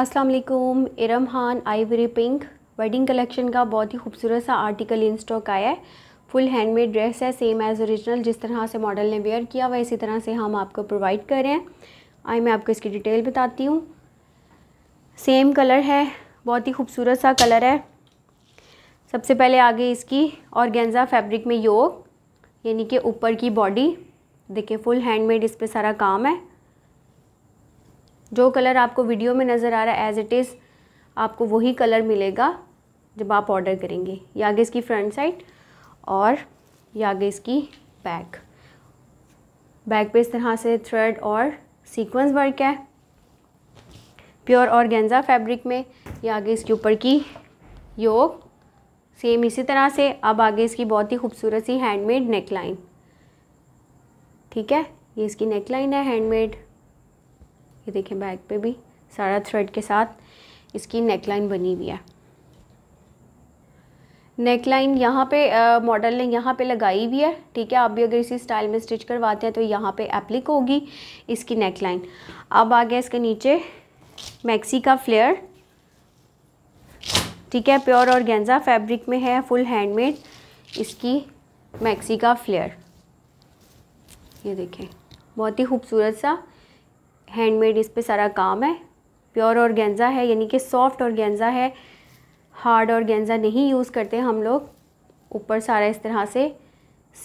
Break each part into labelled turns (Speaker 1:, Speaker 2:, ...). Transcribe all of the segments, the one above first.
Speaker 1: अस्सलाम वालेकुम Iram Khan ivory pink wedding collection का बहुत ही खूबसूरत सा आर्टिकल इन स्टॉक आया है फुल हैंडमेड ड्रेस है सेम एज़ ओरिजिनल जिस तरह से मॉडल ने वेयर किया हुआ इसी तरह से हम आपको प्रोवाइड कर रहे हैं आई मैं आपको इसकी डिटेल बताती हूँ सेम कलर है बहुत ही खूबसूरत सा कलर है सबसे पहले आगे इसकी और गेंजा फैब्रिक में योग यानी कि ऊपर की बॉडी देखिए फुल हैंडमेड इस पर सारा काम है जो कलर आपको वीडियो में नज़र आ रहा है एज़ इट इज़ आपको वही कलर मिलेगा जब आप ऑर्डर करेंगे या आगे इसकी फ्रंट साइड और या आगे इसकी बैक बैक पे इस तरह से थ्रेड और सीक्वेंस वर्क है प्योर और गेंजा फैब्रिक में या आगे इसके ऊपर की योग सेम इसी तरह से अब आगे इसकी बहुत ही खूबसूरत सी हैंडमेड नेक लाइन ठीक है ये इसकी नेक लाइन है हैंडमेड ये देखें बैक पे भी सारा थ्रेड के साथ इसकी नेकलाइन बनी हुई है नेकलाइन यहाँ पे मॉडल ने यहाँ पे लगाई हुई है ठीक है आप भी अगर इसी स्टाइल में स्टिच करवाते हैं तो यहाँ पे एप्लिक होगी इसकी नेकलाइन अब आ गया इसके नीचे मैक्सी का फ्लेयर ठीक है प्योर और गेंजा फैब्रिक में है फुल हैंडमेड इसकी मैक्सी का फ्लेयर ये देखें बहुत ही खूबसूरत सा हैंडमेड इस पर सारा काम है प्योर और गेंजा है यानी कि सॉफ्ट और गेंजा है हार्ड और गेंजा नहीं यूज़ करते हम लोग ऊपर सारा इस तरह से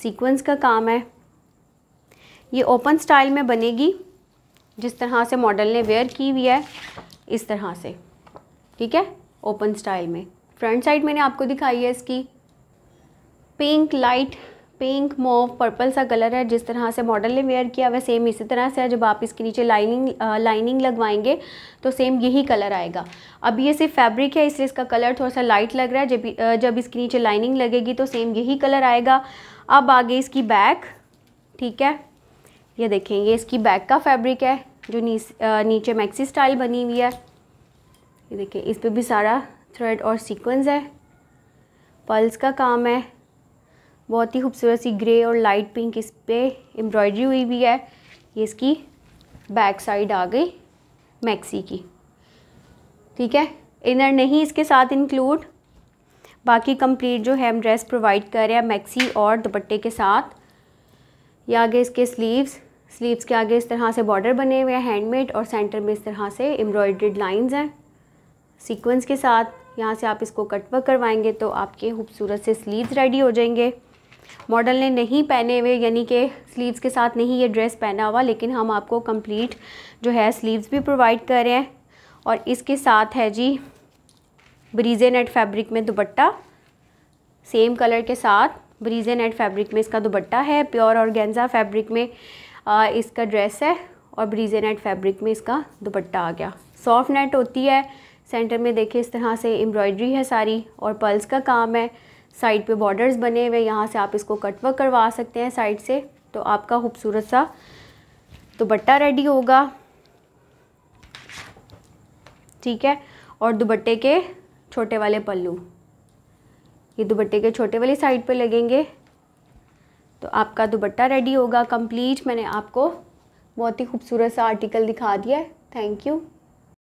Speaker 1: सीक्वेंस का काम है ये ओपन स्टाइल में बनेगी जिस तरह से मॉडल ने वेयर की हुई है इस तरह से ठीक है ओपन स्टाइल में फ्रंट साइड मैंने आपको दिखाई है इसकी pink light pink mauve purple सा कलर है जिस तरह से मॉडल ने वेयर किया हुआ सेम इसी तरह से है जब आप इसके नीचे लाइनिंग लाइनिंग लगवाएंगे तो सेम यही कलर आएगा अब ये सिर्फ फैब्रिक है इसलिए इसका कलर थोड़ा सा लाइट लग रहा है जब जब इसके नीचे लाइनिंग लगेगी तो सेम यही कलर आएगा अब आगे इसकी बैक ठीक है ये देखेंगे इसकी बैक का फैब्रिक है जो नीच, नीचे मैक्सी स्टाइल बनी हुई है ये देखिए इस पर भी सारा थ्रेड और सीक्वेंस है पल्स का काम है बहुत ही खूबसूरत सी ग्रे और लाइट पिंक इस पर एम्ब्रॉयडरी हुई भी है ये इसकी बैक साइड आ गई मैक्सी की ठीक है इनर नहीं इसके साथ इंक्लूड बाकी कंप्लीट जो हेम ड्रेस प्रोवाइड कर रहा है मैक्सी और दुपट्टे के साथ ये आगे इसके स्लीव्स स्लीव्स के आगे इस तरह से बॉर्डर बने हुए हैं हैंडमेड और सेंटर में इस तरह से एम्ब्रॉयड्रेड लाइंस हैं सीक्वेंस के साथ यहाँ से आप इसको कटवर्क करवाएंगे तो आपके खूबसूरत से स्लीव्स रेडी हो जाएंगे मॉडल ने नहीं पहने हुए यानी कि स्लीव्स के साथ नहीं ये ड्रेस पहना हुआ लेकिन हम आपको कंप्लीट जो है स्लीव्स भी प्रोवाइड कर रहे हैं और इसके साथ है जी ब्रीजे नेट फैब्रिक में दुपट्टा सेम कलर के साथ ब्रीजे नेट फैब्रिक में इसका दुपट्टा है प्योर और गेंजा फैब्रिक में आ, इसका ड्रेस है और ब्रीजे नेट फैब्रिक में इसका दुपट्टा आ गया सॉफ्ट नेट होती है सेंटर में देखिए इस तरह से एम्ब्रॉयडरी है सारी और पल्स का काम है साइड पे बॉर्डर्स बने हुए यहाँ से आप इसको कट वर्क करवा सकते हैं साइड से तो आपका खूबसूरत सा दुबट्टा रेडी होगा ठीक है और दुबट्टे के छोटे वाले पल्लू ये दुबट्टे के छोटे वाली साइड पे लगेंगे तो आपका दुबट्टा रेडी होगा कंप्लीट मैंने आपको बहुत ही खूबसूरत सा आर्टिकल दिखा दिया थैंक यू